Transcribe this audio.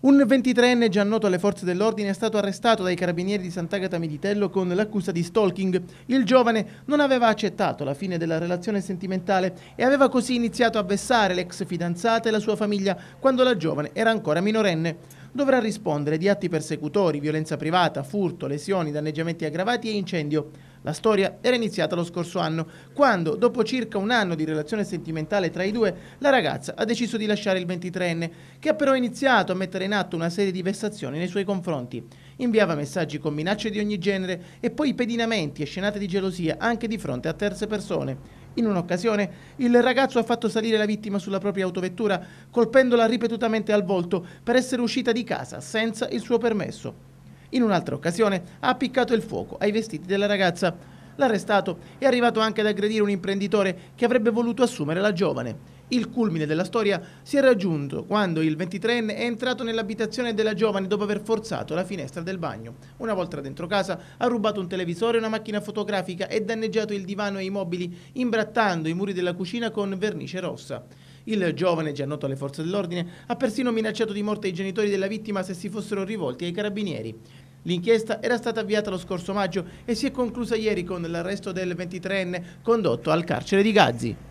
Un 23enne già noto alle forze dell'ordine è stato arrestato dai carabinieri di Sant'Agata Militello con l'accusa di stalking. Il giovane non aveva accettato la fine della relazione sentimentale e aveva così iniziato a vessare l'ex fidanzata e la sua famiglia quando la giovane era ancora minorenne. Dovrà rispondere di atti persecutori, violenza privata, furto, lesioni, danneggiamenti aggravati e incendio. La storia era iniziata lo scorso anno, quando, dopo circa un anno di relazione sentimentale tra i due, la ragazza ha deciso di lasciare il 23enne, che ha però iniziato a mettere in atto una serie di vessazioni nei suoi confronti. Inviava messaggi con minacce di ogni genere e poi pedinamenti e scenate di gelosia anche di fronte a terze persone. In un'occasione, il ragazzo ha fatto salire la vittima sulla propria autovettura, colpendola ripetutamente al volto per essere uscita di casa senza il suo permesso. In un'altra occasione ha appiccato il fuoco ai vestiti della ragazza. L'arrestato è arrivato anche ad aggredire un imprenditore che avrebbe voluto assumere la giovane. Il culmine della storia si è raggiunto quando il 23enne è entrato nell'abitazione della giovane dopo aver forzato la finestra del bagno. Una volta dentro casa ha rubato un televisore e una macchina fotografica e danneggiato il divano e i mobili, imbrattando i muri della cucina con vernice rossa. Il giovane, già noto alle forze dell'ordine, ha persino minacciato di morte i genitori della vittima se si fossero rivolti ai carabinieri. L'inchiesta era stata avviata lo scorso maggio e si è conclusa ieri con l'arresto del 23enne condotto al carcere di Gazzi.